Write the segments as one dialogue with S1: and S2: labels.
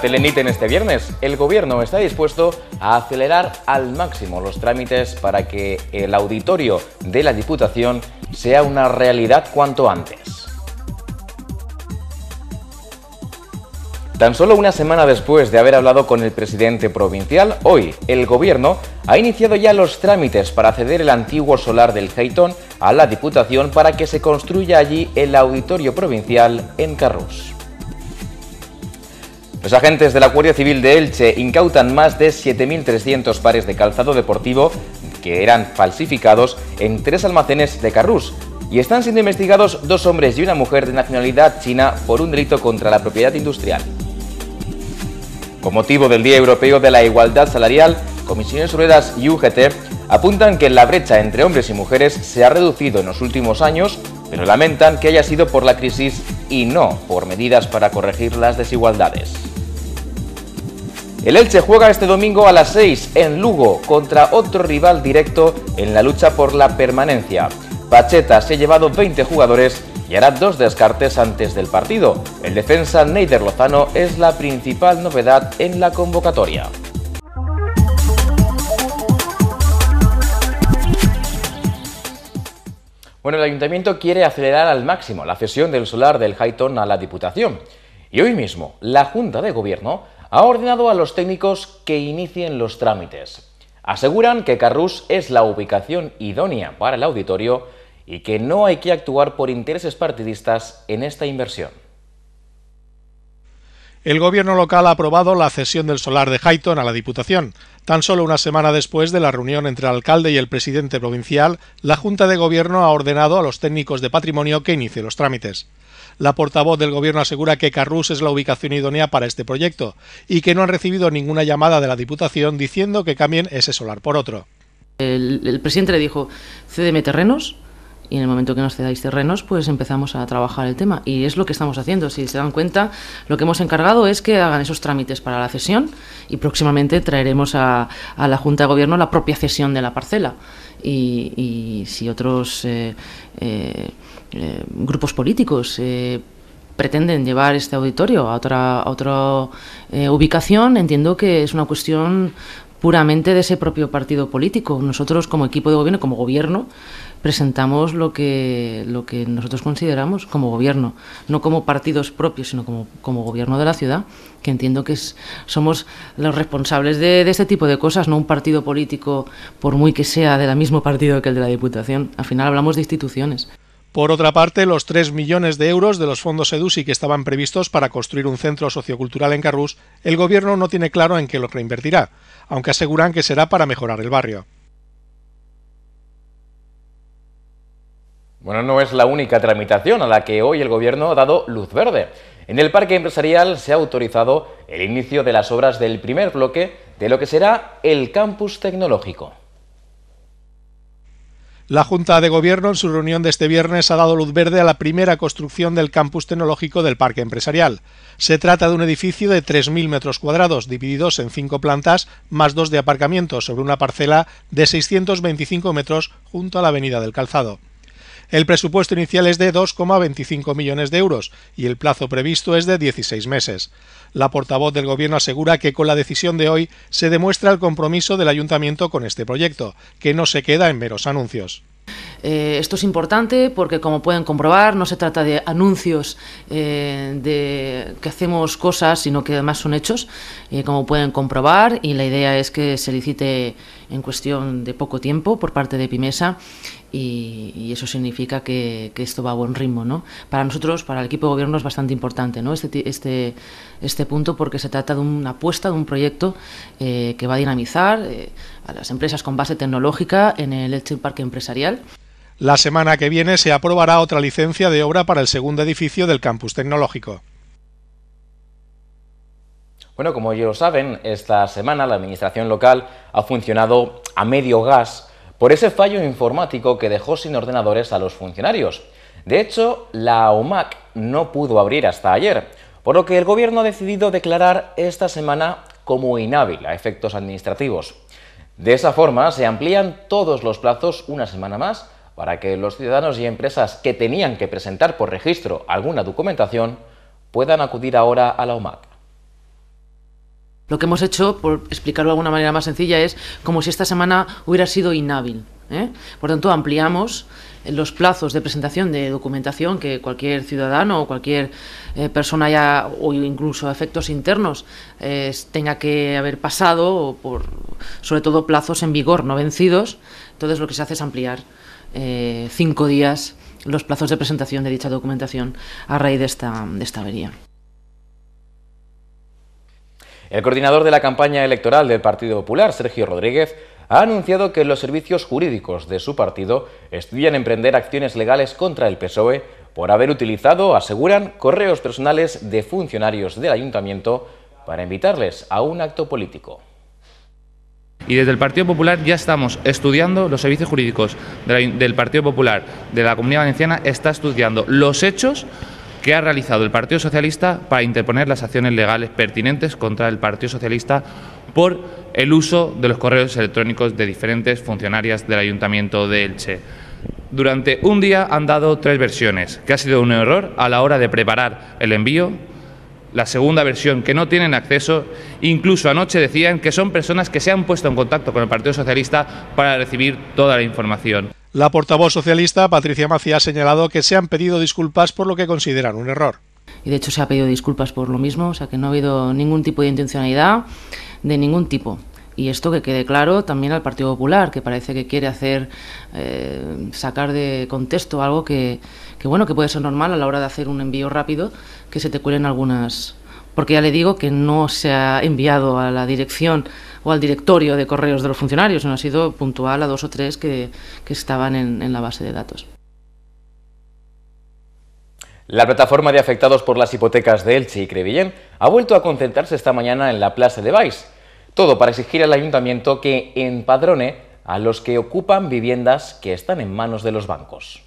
S1: Telenit en este viernes, el Gobierno está dispuesto a acelerar al máximo los trámites para que el auditorio de la Diputación sea una realidad cuanto antes. Tan solo una semana después de haber hablado con el presidente provincial, hoy el Gobierno ha iniciado ya los trámites para ceder el antiguo solar del Jaitón a la Diputación para que se construya allí el auditorio provincial en Carrus. Los agentes de la Guardia Civil de Elche incautan más de 7.300 pares de calzado deportivo que eran falsificados en tres almacenes de Carrús. Y están siendo investigados dos hombres y una mujer de nacionalidad china por un delito contra la propiedad industrial. Con motivo del Día Europeo de la Igualdad Salarial, Comisiones Obreras y UGT apuntan que la brecha entre hombres y mujeres se ha reducido en los últimos años, pero lamentan que haya sido por la crisis y no por medidas para corregir las desigualdades. El Elche juega este domingo a las 6 en Lugo contra otro rival directo en la lucha por la permanencia. Pacheta se ha llevado 20 jugadores y hará dos descartes antes del partido. El defensa Neider Lozano es la principal novedad en la convocatoria. Bueno, el Ayuntamiento quiere acelerar al máximo la cesión del solar del Highton a la Diputación. Y hoy mismo, la Junta de Gobierno ha ordenado a los técnicos que inicien los trámites. Aseguran que Carrus es la ubicación idónea para el auditorio y que no hay que actuar por intereses partidistas en esta inversión.
S2: El gobierno local ha aprobado la cesión del solar de Hayton a la Diputación. Tan solo una semana después de la reunión entre el alcalde y el presidente provincial, la Junta de Gobierno ha ordenado a los técnicos de patrimonio que inicie los trámites. La portavoz del Gobierno asegura que Carrús es la ubicación idónea para este proyecto y que no han recibido ninguna llamada
S3: de la Diputación diciendo que cambien ese solar por otro. El, el presidente le dijo, cédeme terrenos, y en el momento que nos cedáis terrenos, pues empezamos a trabajar el tema. Y es lo que estamos haciendo. Si se dan cuenta, lo que hemos encargado es que hagan esos trámites para la cesión y próximamente traeremos a, la Junta de Gobierno la propia cesión de la parcela. Y, si otros eh, eh, eh, grupos políticos pretenden llevar este auditorio a otra, a otra ubicación, entiendo que es una cuestión puramente de ese propio partido político. Nosotros como equipo de gobierno, como gobierno, presentamos lo que, lo que nosotros consideramos como gobierno, no como partidos propios, sino como, como gobierno de la ciudad, que entiendo que somos los responsables de, de, este tipo de cosas, no un partido político, por muy que sea del mismo partido que el de la Diputación. Al final hablamos de instituciones.
S2: Por otra parte, los 3 millones de euros de los fondos EDUSI que estaban previstos para construir un centro sociocultural en Carrús, el gobierno no tiene claro en qué lo reinvertirá, aunque aseguran que será para mejorar el barrio.
S1: Bueno, no es la única tramitación a la que hoy el Gobierno ha dado luz verde. En el Parque Empresarial se ha autorizado el inicio de las obras del primer bloque de lo que será el campus tecnológico.
S2: La Junta de Gobierno en su reunión de este viernes ha dado luz verde a la primera construcción del campus tecnológico del Parque Empresarial. Se trata de un edificio de 3.000 metros cuadrados, divididos en cinco plantas, más dos de aparcamiento, sobre una parcela de 625 metros junto a la Avenida del Calzado. El presupuesto inicial es de 2,25 millones de euros y el plazo previsto es de 16 meses. La portavoz del Gobierno asegura que con la decisión de hoy se demuestra el compromiso del Ayuntamiento con este proyecto, que no se queda en meros anuncios.
S3: Eh, esto es importante porque, como pueden comprobar, no se trata de anuncios eh, de que hacemos cosas, sino que además son hechos, eh, como pueden comprobar, y la idea es que se licite en cuestión de poco tiempo por parte de Pimesa y, eso significa que, esto va a buen ritmo. Para nosotros, para el equipo de gobierno, es bastante importante ¿no? este, este, este, punto porque se trata de una apuesta, de un proyecto eh, que va a dinamizar eh, a las empresas con base tecnológica en el Elche Parque Empresarial.
S2: La semana que viene se aprobará otra licencia de obra para el segundo edificio del campus tecnológico.
S1: Bueno, como ya lo saben, esta semana la administración local ha funcionado a medio gas por ese fallo informático que dejó sin ordenadores a los funcionarios. De hecho, la OMAC no pudo abrir hasta ayer, por lo que el gobierno ha decidido declarar esta semana como inhábil a efectos administrativos. De esa forma, se amplían todos los plazos una semana más para que los ciudadanos y empresas que tenían que presentar por registro alguna documentación
S3: puedan acudir ahora a la OMAC. Lo que hemos hecho, por explicarlo de alguna manera más sencilla, es como si esta semana hubiera sido inhábil. ¿eh? Por tanto, ampliamos los plazos de presentación de documentación que cualquier ciudadano o cualquier eh, persona ya, o incluso efectos internos, eh, tenga que haber pasado, por, sobre todo plazos en vigor, no vencidos. Entonces, lo que se hace es ampliar cinco días los plazos de presentación de dicha documentación a raíz de esta avería.
S1: El coordinador de la campaña electoral del Partido Popular, Sergio Rodríguez, ha anunciado que los servicios jurídicos de su partido estudian emprender acciones legales contra el PSOE por haber utilizado, aseguran, correos personales de funcionarios del ayuntamiento para invitarles a un acto político.
S3: Y desde el Partido Popular ya estamos estudiando los servicios jurídicos del Partido Popular de la Comunidad Valenciana, está estudiando los hechos que ha realizado el Partido Socialista para interponer las acciones legales pertinentes contra el Partido Socialista por el uso de los correos electrónicos de diferentes funcionarias del Ayuntamiento de Elche. Durante un día han dado tres versiones, que ha sido un error a la hora de preparar el envío, la segunda versión, que no tienen acceso. Incluso anoche decían que son personas que se han puesto en contacto con el Partido Socialista para recibir toda la información.
S2: La portavoz socialista, Patricia Macía, ha señalado que se han pedido disculpas por lo que consideran un error.
S3: Y de hecho se ha pedido disculpas por lo mismo, o sea que no ha habido ningún tipo de intencionalidad de ningún tipo. Y esto que quede claro también al Partido Popular, que parece que quiere hacer eh, sacar de contexto algo que, bueno que puede ser normal a la hora de hacer un envío rápido, que se te cuelen algunas. Porque ya le digo que no se ha enviado a la dirección o al directorio de correos de los funcionarios, sino ha sido puntual a dos o tres que, estaban en, la base de datos.
S1: La plataforma de afectados por las hipotecas de Elche y Crevillén ha vuelto a concentrarse esta mañana en la Plaza de vice todo para exigir al ayuntamiento que empadrone a los que ocupan viviendas que están en manos de los bancos.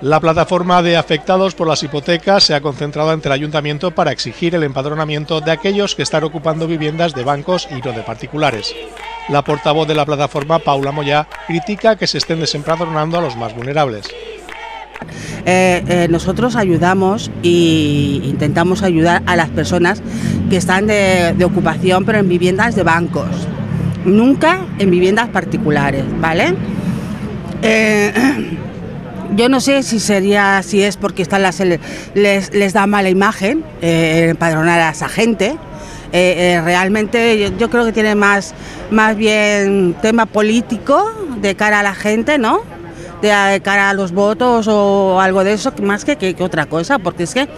S2: La plataforma de afectados por las hipotecas se ha concentrado ante el ayuntamiento para exigir el empadronamiento de aquellos que están ocupando viviendas de bancos y no de particulares. La portavoz de la plataforma, Paula Moya,
S3: critica que se estén desempadronando a los más vulnerables. Eh, eh, nosotros ayudamos e intentamos ayudar a las personas que están de, ocupación, pero en viviendas de bancos. Nunca en viviendas particulares, ¿vale? Eh, yo no sé si sería, si es porque están las, les, da mala imagen empadronar a esa gente. realmente yo, yo, creo que tiene más, más bien tema político de cara a la gente, ¿no? de cara a los votos o algo de eso, más que, otra cosa, porque es que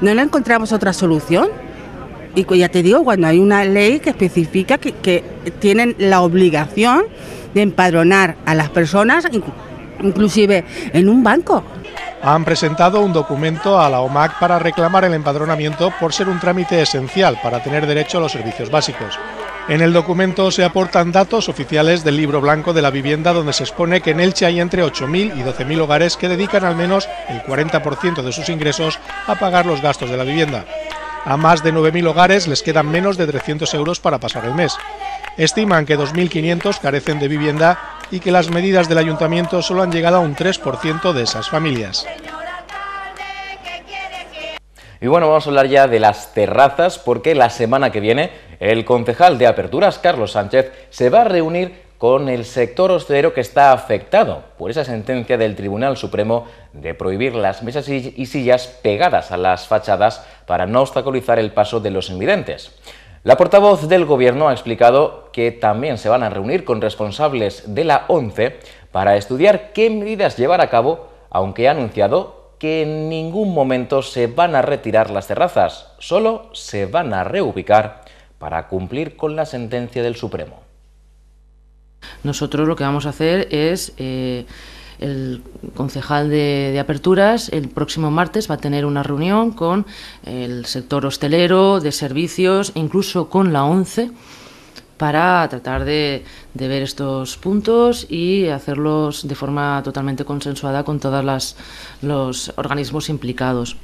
S3: no le encontramos otra solución. Y ya te digo, cuando hay una ley que especifica que tienen la obligación de empadronar a las personas, inclusive en un banco. Han presentado un documento
S2: a la OMAC para reclamar el empadronamiento por ser un trámite esencial para tener derecho a los servicios básicos. En el documento se aportan datos oficiales del libro blanco de la vivienda donde se expone que en Elche hay entre 8.000 y 12.000 hogares que dedican al menos el 40% de sus ingresos a pagar los gastos de la vivienda. A más de 9.000 hogares les quedan menos de 300 euros para pasar el mes. Estiman que 2.500 carecen de vivienda y que las medidas del ayuntamiento solo han llegado a un 3% de esas familias.
S1: Y bueno, vamos a hablar ya de las terrazas porque la semana que viene el concejal de Aperturas, Carlos Sánchez, se va a reunir con el sector hostelero que está afectado por esa sentencia del Tribunal Supremo de prohibir las mesas y sillas pegadas a las fachadas para no obstaculizar el paso de los invidentes. La portavoz del Gobierno ha explicado que también se van a reunir con responsables de la ONCE para estudiar qué medidas llevar a cabo, aunque ha anunciado que en ningún momento se van a retirar las terrazas, solo se van a reubicar para cumplir con la sentencia del Supremo.
S3: Nosotros lo que vamos a hacer es... Eh, el concejal de, de, aperturas el próximo martes va a tener una reunión con el sector hostelero, de servicios, incluso con la ONCE para tratar de, ver estos puntos y hacerlos de forma totalmente consensuada con todos los organismos implicados.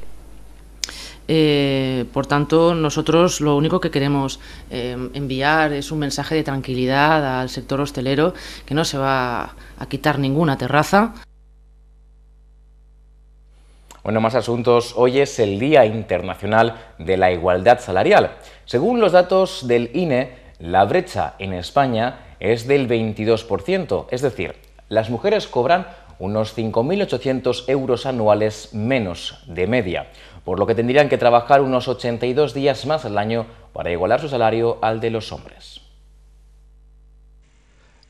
S3: Eh, por tanto, nosotros lo único que queremos eh, enviar es un mensaje de tranquilidad al sector hostelero, que no se va a quitar ninguna terraza.
S1: Bueno, más asuntos. Hoy es el Día Internacional de la Igualdad Salarial. Según los datos del INE, la brecha en España es del 22%, es decir, las mujeres cobran unos 5.800 euros anuales menos de media, por lo que tendrían que trabajar unos 82 días más al año para igualar su salario al de los hombres.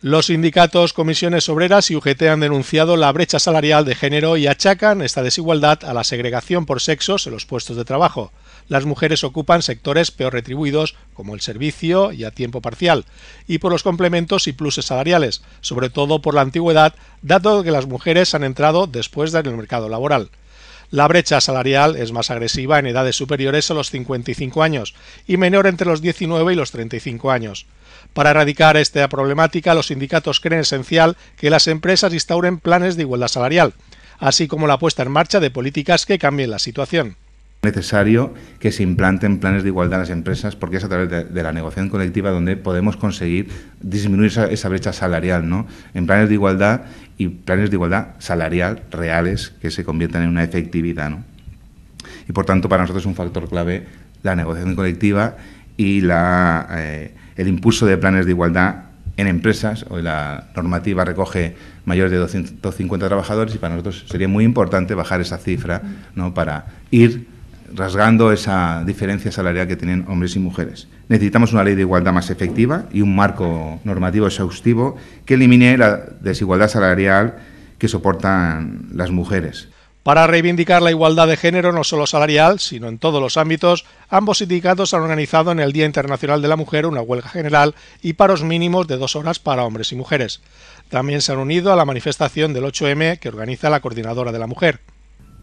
S2: Los sindicatos, comisiones obreras y UGT han denunciado la brecha salarial de género y achacan esta desigualdad a la segregación por sexos en los puestos de trabajo las mujeres ocupan sectores peor retribuidos, como el servicio y a tiempo parcial, y por los complementos y pluses salariales, sobre todo por la antigüedad, dado que las mujeres han entrado después en el mercado laboral. La brecha salarial es más agresiva en edades superiores a los 55 años y menor entre los 19 y los 35 años. Para erradicar esta problemática, los sindicatos creen esencial que las empresas instauren planes de igualdad salarial, así como la puesta en marcha de políticas que cambien la
S1: situación necesario que se implanten planes de igualdad en las empresas porque es a través de, la negociación colectiva donde podemos conseguir disminuir esa, brecha salarial, ¿no? En planes de igualdad y planes de igualdad salarial reales que se conviertan en una efectividad, Y por tanto, para nosotros es un factor clave la negociación colectiva y la, eh, el impulso de planes de igualdad en empresas. Hoy la normativa recoge mayores de 250 trabajadores y para nosotros sería muy importante bajar esa cifra ¿no? para ir rasgando esa diferencia salarial que tienen hombres y mujeres. Necesitamos una ley de igualdad más efectiva y un marco normativo exhaustivo que elimine la desigualdad salarial que soportan las mujeres.
S2: Para reivindicar la igualdad de género, no solo salarial, sino en todos los ámbitos, ambos sindicatos han organizado en el Día Internacional de la Mujer una huelga general y paros mínimos de dos horas para hombres y mujeres. También se han unido a la manifestación del 8M que organiza la Coordinadora de la Mujer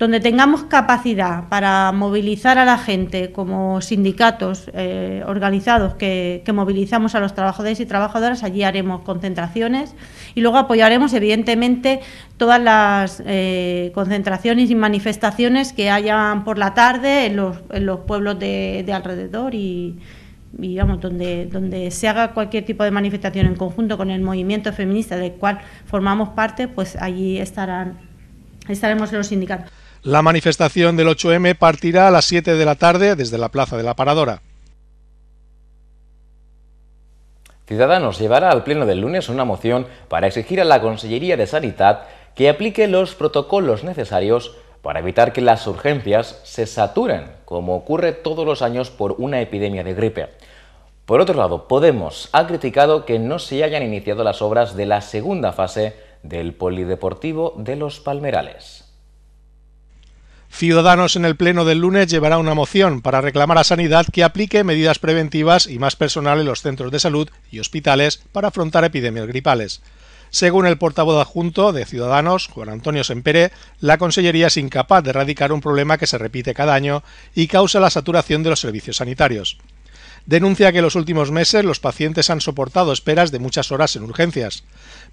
S3: donde tengamos capacidad para movilizar a la gente como sindicatos eh, organizados que, movilizamos a los trabajadores y trabajadoras, allí haremos concentraciones y luego apoyaremos evidentemente todas las eh, concentraciones y manifestaciones que hayan por la tarde en los, pueblos de, alrededor y, donde, donde se haga cualquier tipo de manifestación en conjunto con el movimiento feminista del cual formamos parte, pues allí estarán, estaremos los sindicatos.
S2: La manifestación del 8M partirá a las 7 de la tarde desde la Plaza de la Paradora.
S1: Ciudadanos llevará al Pleno del lunes una moción para exigir a la Consellería de Sanidad que aplique los protocolos necesarios para evitar que las urgencias se saturen, como ocurre todos los años por una epidemia de gripe. Por otro lado, Podemos ha criticado que no se hayan iniciado las obras de la segunda fase del Polideportivo de los Palmerales.
S2: Ciudadanos en el Pleno del lunes llevará una moción para reclamar a Sanidad que aplique medidas preventivas y más personal en los centros de salud y hospitales para afrontar epidemias gripales. Según el portavoz adjunto de Ciudadanos, Juan Antonio Sempere, la Consellería es incapaz de erradicar un problema que se repite cada año y causa la saturación de los servicios sanitarios denuncia que en los últimos meses los pacientes han soportado esperas de muchas horas en urgencias,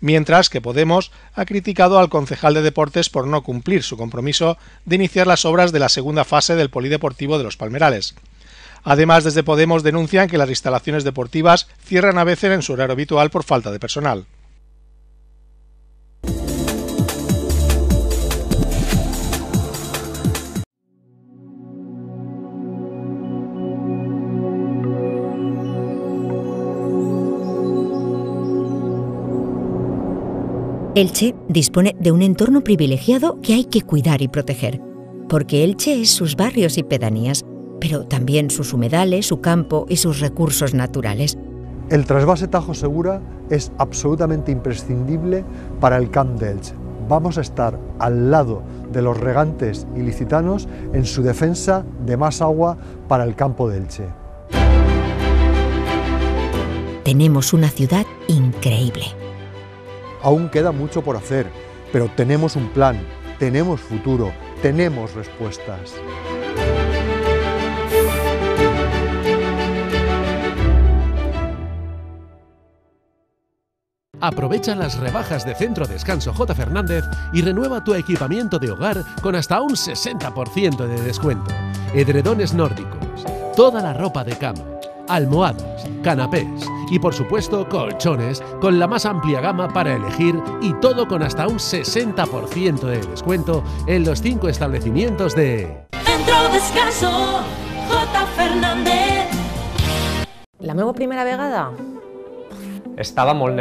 S2: mientras que Podemos ha criticado al concejal de deportes por no cumplir su compromiso de iniciar las obras de la segunda fase del Polideportivo de los Palmerales. Además, desde Podemos denuncian que las instalaciones deportivas cierran a veces en su horario habitual por falta de personal.
S1: Elche dispone de un entorno privilegiado que hay que cuidar y proteger, porque Elche es sus barrios y pedanías, pero también sus humedales, su campo y sus recursos naturales.
S4: El trasvase Tajo Segura es absolutamente imprescindible para el campo de Elche. Vamos a estar al lado de los regantes ilicitanos en su defensa de más agua para el campo de Elche.
S1: Tenemos una ciudad increíble
S4: Aún queda mucho por hacer, pero tenemos un plan, tenemos futuro, tenemos respuestas.
S2: Aprovecha las rebajas de Centro Descanso J. Fernández y renueva tu equipamiento de hogar con hasta un 60% de descuento. Edredones nórdicos, toda la ropa de cama, almohadas, canapés, y por supuesto, colchones, con la más amplia gama para elegir y todo con hasta un 60% de descuento en los cinco establecimientos de...
S3: Centro Descanso, J. Fernández. La nueva primera vegada?
S1: estábamos molt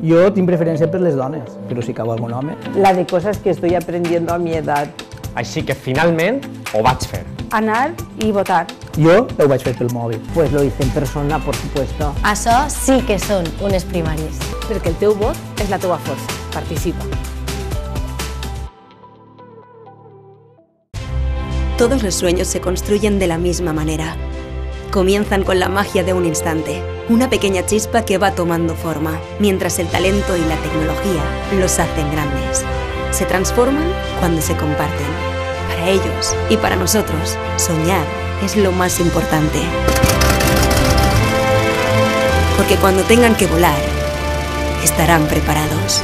S5: yo Jo preferencia por per les dones, pero si cau algun home...
S3: La de cosas que estoy aprendiendo a mi edad.
S5: Así que finalmente ho
S3: anar y votar.
S5: yo ho vaig fer pel Pues lo hice en persona, por supuesto.
S3: ...eso sí que son unes primàries. ...porque el teu vot es la tuba fuerza. Participa. Todos los sueños se construyen de la misma manera. Comienzan con la magia de un instante, una pequeña chispa que va tomando forma, mientras el talento y la tecnología los hacen grandes. Se transforman cuando se comparten para ellos y para nosotros, soñar es lo más importante. Porque cuando tengan que volar, estarán preparados.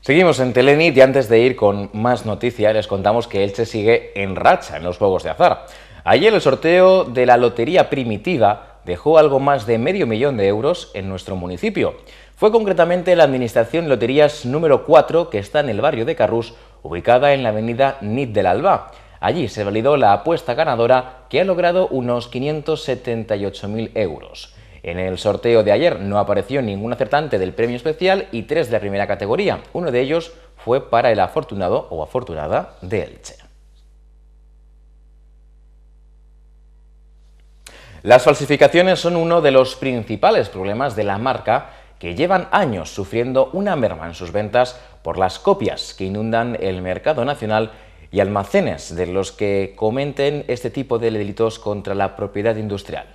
S1: Seguimos en Telenit y antes de ir con más noticias les contamos que Elche sigue en racha en los juegos de azar. Ayer el sorteo de la Lotería Primitiva dejó algo más de medio millón de euros en nuestro municipio. Fue concretamente la Administración Loterías número 4, que está en el barrio de Carrús, ubicada en la avenida Nid del Alba. Allí se validó la apuesta ganadora, que ha logrado unos 578.000 euros. En el sorteo de ayer no apareció ningún acertante del premio especial y tres de la primera categoría. Uno de ellos fue para el afortunado o afortunada de Elche. Las falsificaciones son uno de los principales problemas de la marca que llevan años sufriendo una merma en sus ventas por las copias que inundan el mercado nacional y almacenes de los que cometen este tipo de delitos contra la propiedad industrial.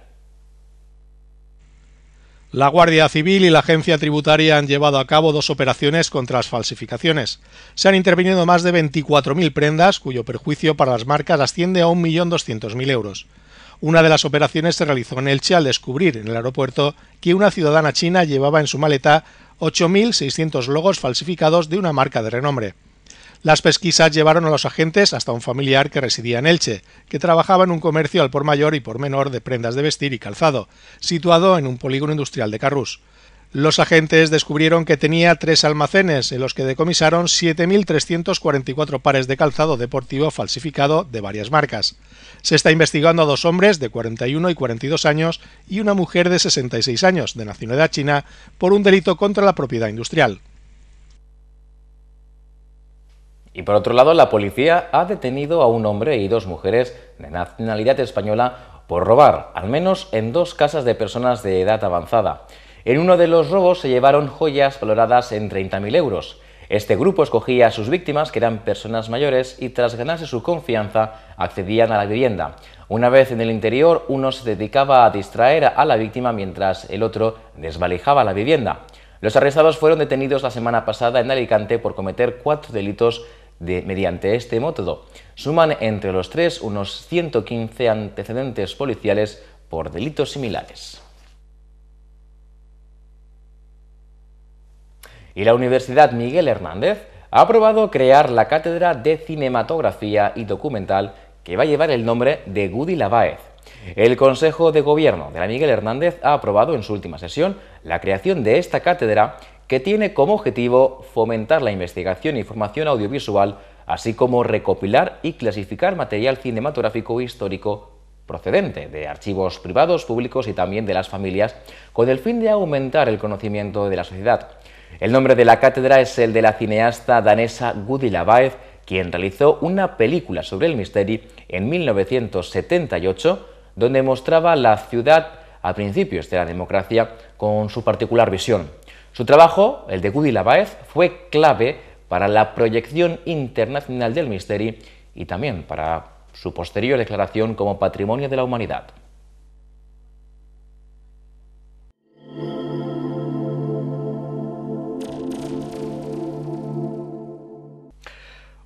S2: La Guardia Civil y la Agencia Tributaria han llevado a cabo dos operaciones contra las falsificaciones. Se han intervenido más de 24.000 prendas, cuyo perjuicio para las marcas asciende a 1.200.000 euros. Una de las operaciones se realizó en Elche al descubrir en el aeropuerto que una ciudadana china llevaba en su maleta 8.600 logos falsificados de una marca de renombre. Las pesquisas llevaron a los agentes hasta un familiar que residía en Elche, que trabajaba en un comercio al por mayor y por menor de prendas de vestir y calzado, situado en un polígono industrial de Carrús. Los agentes descubrieron que tenía tres almacenes en los que decomisaron 7.344 pares de calzado deportivo falsificado de varias marcas. Se está investigando a dos hombres de 41 y 42 años y una mujer de 66 años de nacionalidad china por un delito contra la propiedad industrial.
S1: Y por otro lado, la policía ha detenido a un hombre y dos mujeres de nacionalidad española por robar, al menos en dos casas de personas de edad avanzada. En uno de los robos se llevaron joyas valoradas en 30.000 euros. Este grupo escogía a sus víctimas, que eran personas mayores, y tras ganarse su confianza, accedían a la vivienda. Una vez en el interior, uno se dedicaba a distraer a la víctima mientras el otro desvalijaba la vivienda. Los arrestados fueron detenidos la semana pasada en Alicante por cometer cuatro delitos mediante este método. Suman entre los tres unos 115 antecedentes policiales por delitos similares. Y la Universidad Miguel Hernández ha aprobado crear la Cátedra de Cinematografía y Documental que va a llevar el nombre de Gudi Lavaez. El Consejo de Gobierno de la Miguel Hernández ha aprobado en su última sesión la creación de esta cátedra que tiene como objetivo fomentar la investigación y formación audiovisual, así como recopilar y clasificar material cinematográfico e histórico procedente de archivos privados, públicos y también de las familias, con el fin de aumentar el conocimiento de la sociedad. El nombre de la cátedra es el de la cineasta danesa Gudi Labaez, quien realizó una película sobre el misterio en 1978, donde mostraba la ciudad a principios de la democracia con su particular visión. Su trabajo, el de Gudi Labaez, fue clave para la proyección internacional del misterio y también para su posterior declaración como Patrimonio de la Humanidad.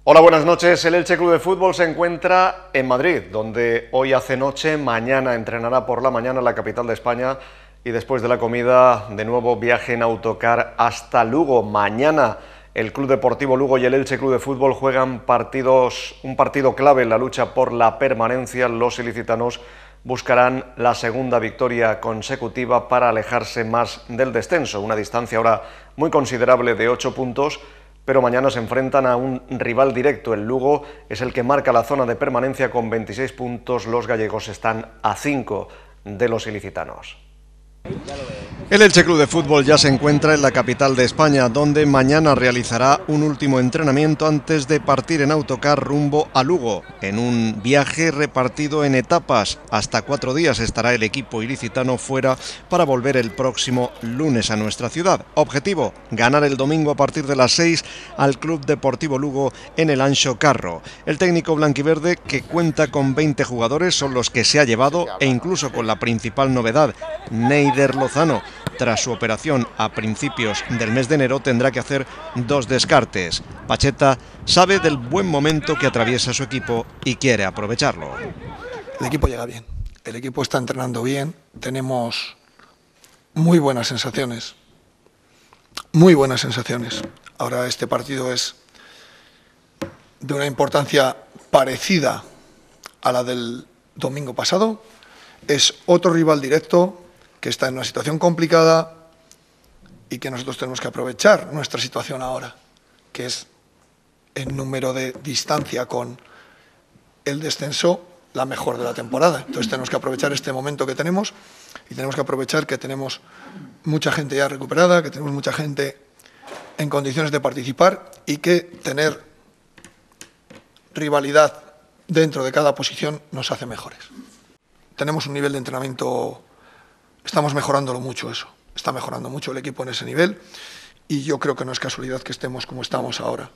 S6: Hola, buenas noches. El Elche Club de Fútbol se encuentra en Madrid, donde hoy hace noche, mañana entrenará por la mañana la capital de España y después de la comida, de nuevo viaje en autocar hasta Lugo. Mañana el Club Deportivo Lugo y el Elche Club de Fútbol juegan partidos, un partido clave en la lucha por la permanencia. Los ilicitanos buscarán la segunda victoria consecutiva para alejarse más del descenso, una distancia ahora muy considerable de ocho puntos pero mañana se enfrentan a un rival directo. El Lugo es el que marca la zona de permanencia con 26 puntos. Los gallegos están a 5 de los ilicitanos. El Elche Club de Fútbol ya se encuentra en la capital de España, donde mañana realizará un último entrenamiento antes de partir en autocar rumbo a Lugo, en un viaje repartido en etapas. Hasta cuatro días estará el equipo ilicitano fuera para volver el próximo lunes a nuestra ciudad. Objetivo, ganar el domingo a partir de las seis al Club Deportivo Lugo en el Ancho Carro. El técnico blanquiverde, que cuenta con 20 jugadores, son los que se ha llevado e incluso con la principal novedad, Neider Lozano tras su operación a principios del mes de enero tendrá que hacer dos descartes. Pacheta sabe del buen momento que atraviesa su equipo y quiere aprovecharlo.
S4: El equipo llega bien, el equipo está entrenando bien, tenemos muy buenas sensaciones, muy buenas sensaciones. Ahora este partido es de una importancia parecida a la del domingo pasado. Es otro rival directo, que está en una situación complicada y que nosotros tenemos que aprovechar nuestra situación ahora, que es el número de distancia con el descenso la mejor de la temporada. Entonces tenemos que aprovechar este momento que tenemos y tenemos que aprovechar que tenemos mucha gente ya recuperada, que tenemos mucha gente en condiciones de participar y que tener rivalidad dentro de cada posición nos hace mejores. Tenemos un nivel de entrenamiento estamos mejorándolo mucho eso. Está mejorando mucho el equipo en ese nivel y yo creo que no es casualidad que estemos como estamos ahora.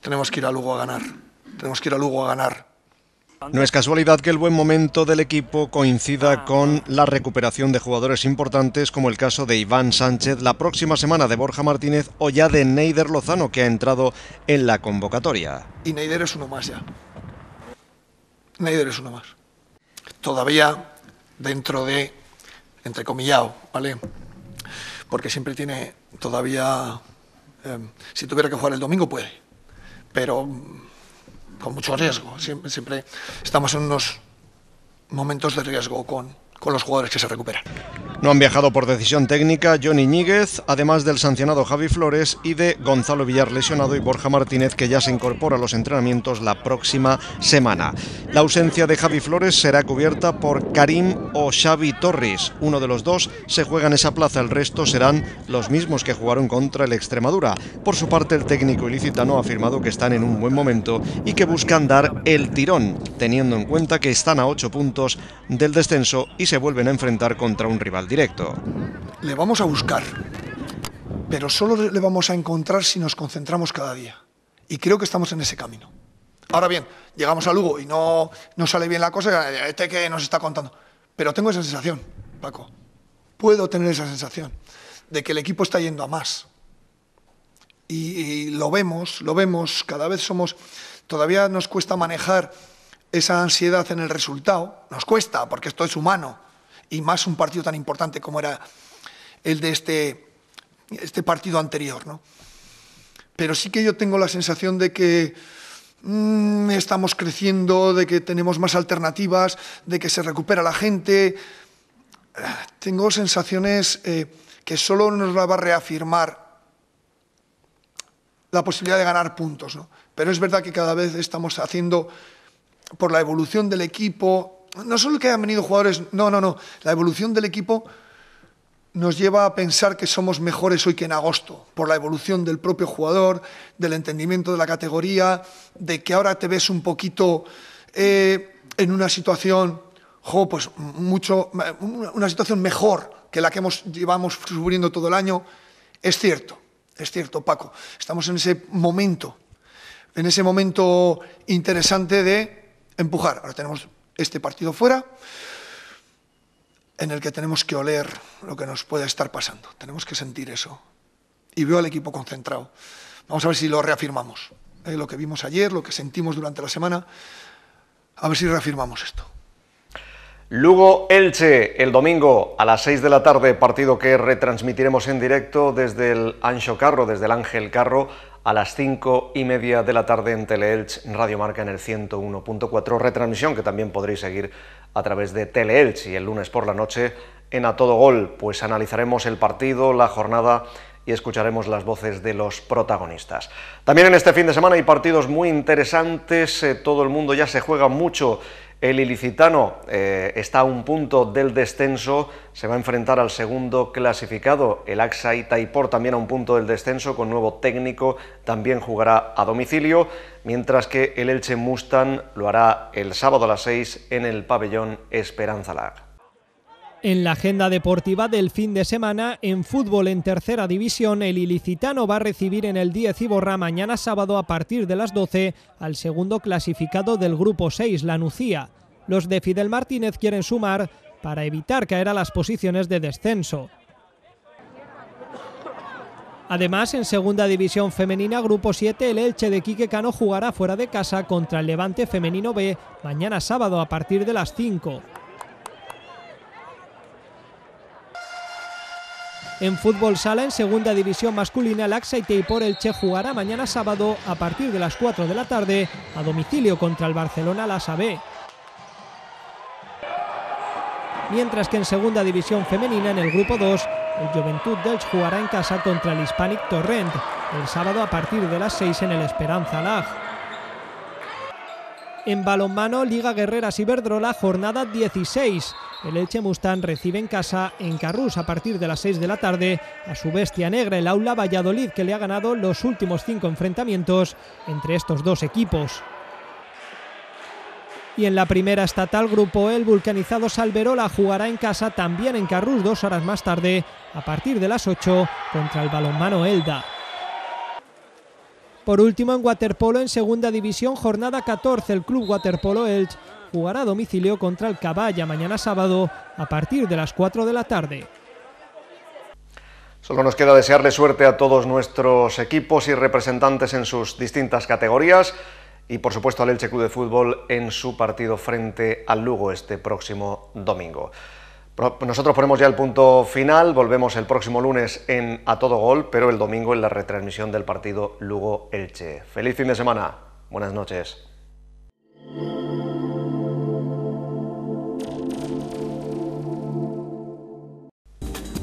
S4: Tenemos que ir a Lugo a ganar. Tenemos que ir a Lugo a ganar.
S6: No es casualidad que el buen momento del equipo coincida con la recuperación de jugadores importantes como el caso de Iván Sánchez, la próxima semana de Borja Martínez o ya de Neider Lozano que ha entrado en la convocatoria.
S4: Y Neider es uno más ya. Neider es uno más. Todavía dentro de entrecomillado, ¿vale? Porque siempre tiene todavía, eh, si tuviera que jugar el domingo puede, pero mm, con mucho riesgo. Siempre, siempre estamos en unos momentos de riesgo con, con los jugadores que se recuperan.
S6: No han viajado por decisión técnica Johnny Níguez, además del sancionado Javi Flores y de Gonzalo Villar lesionado y Borja Martínez que ya se incorpora a los entrenamientos la próxima semana. La ausencia de Javi Flores será cubierta por Karim o Xavi Torres. Uno de los dos se juega en esa plaza, el resto serán los mismos que jugaron contra el Extremadura. Por su parte, el técnico ilicitano ha afirmado que están en un buen momento y que buscan dar el tirón, teniendo en cuenta que están a ocho puntos del descenso y se vuelven a enfrentar contra un rival directo.
S4: Le vamos a buscar, pero solo le vamos a encontrar si nos concentramos cada día. Y creo que estamos en ese camino. Ahora bien, llegamos a Lugo y no, no sale bien la cosa, este que nos está contando. Pero tengo esa sensación, Paco. Puedo tener esa sensación de que el equipo está yendo a más. Y, y lo vemos, lo vemos, cada vez somos, todavía nos cuesta manejar esa ansiedad en el resultado nos cuesta, porque esto es humano, y más un partido tan importante como era el de este, este partido anterior. ¿no? Pero sí que yo tengo la sensación de que mm, estamos creciendo, de que tenemos más alternativas, de que se recupera la gente. Tengo sensaciones eh, que solo nos va a reafirmar la posibilidad de ganar puntos. ¿no? Pero es verdad que cada vez estamos haciendo por la evolución del equipo, no solo que hayan venido jugadores, no, no, no, la evolución del equipo nos lleva a pensar que somos mejores hoy que en agosto, por la evolución del propio jugador, del entendimiento de la categoría, de que ahora te ves un poquito eh, en una situación, pues mucho, una situación mejor que la que hemos, llevamos sufriendo todo el año. Es cierto, es cierto, Paco. Estamos en ese momento, en ese momento interesante de empujar. Ahora tenemos este partido fuera en el que tenemos que oler lo que nos puede estar pasando. Tenemos que sentir eso. Y veo al equipo concentrado. Vamos a ver si lo reafirmamos. ¿eh? lo que vimos ayer, lo que sentimos durante la semana. A ver si reafirmamos esto.
S6: Lugo Elche, el domingo a las 6 de la tarde, partido que retransmitiremos en directo desde el Ancho Carro, desde el Ángel Carro, a las 5 y media de la tarde en Teleelch, Radio Marca en el 101.4, retransmisión que también podréis seguir a través de Teleelch y el lunes por la noche en A Todo Gol, pues analizaremos el partido, la jornada y escucharemos las voces de los protagonistas. También en este fin de semana hay partidos muy interesantes, eh, todo el mundo ya se juega mucho el ilicitano eh, está a un punto del descenso, se va a enfrentar al segundo clasificado, el AXA Itaipor también a un punto del descenso, con nuevo técnico, también jugará a domicilio, mientras que el Elche Mustang lo hará el sábado a las 6 en el pabellón Esperanza Lag.
S5: En la agenda deportiva del fin de semana, en fútbol en tercera división, el ilicitano va a recibir en el 10 Iborra mañana sábado a partir de las 12 al segundo clasificado del grupo 6, la Nucía. Los de Fidel Martínez quieren sumar para evitar caer a las posiciones de descenso. Además, en segunda división femenina, grupo 7, el Elche de Quique jugará fuera de casa contra el Levante Femenino B mañana sábado a partir de las 5. En fútbol sala, en segunda división masculina, el AXA y el Che jugará mañana sábado a partir de las 4 de la tarde a domicilio contra el Barcelona la Mientras que en segunda división femenina, en el grupo 2, el Juventud Delch jugará en casa contra el Hispanic Torrent el sábado a partir de las 6 en el Esperanza Lag. En balonmano, Liga Guerreras Iberdrola, jornada 16 el Elche Mustán recibe en casa en Carrús a partir de las 6 de la tarde a su bestia negra, el Aula Valladolid, que le ha ganado los últimos cinco enfrentamientos entre estos dos equipos. Y en la primera estatal Grupo El Vulcanizado Salverola jugará en casa también en Carrus dos horas más tarde a partir de las 8 contra el balonmano Elda. Por último, en waterpolo en segunda división, jornada 14, el Club Waterpolo Elche jugará a domicilio contra el Caballa mañana sábado a partir de las 4 de la tarde.
S6: Solo nos queda desearle suerte a todos nuestros equipos y representantes en sus distintas categorías y por supuesto al Elche Club de Fútbol en su partido frente al Lugo este próximo domingo. Nosotros ponemos ya el punto final, volvemos el próximo lunes en A Todo Gol, pero el domingo en la retransmisión del partido Lugo-Elche. Feliz fin de semana, buenas noches.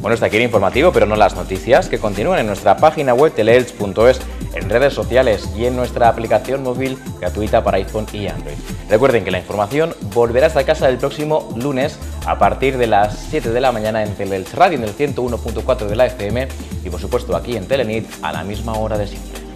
S1: Bueno, está aquí el informativo, pero no las noticias, que continúan en nuestra página web teleelch.es, en redes sociales y en nuestra aplicación móvil gratuita para iPhone y Android. Recuerden que la información volverá hasta casa el próximo lunes a partir de las 7 de la mañana en Teleelch Radio en el 101.4 de la FM y por supuesto aquí en Telenit a la misma hora de siempre.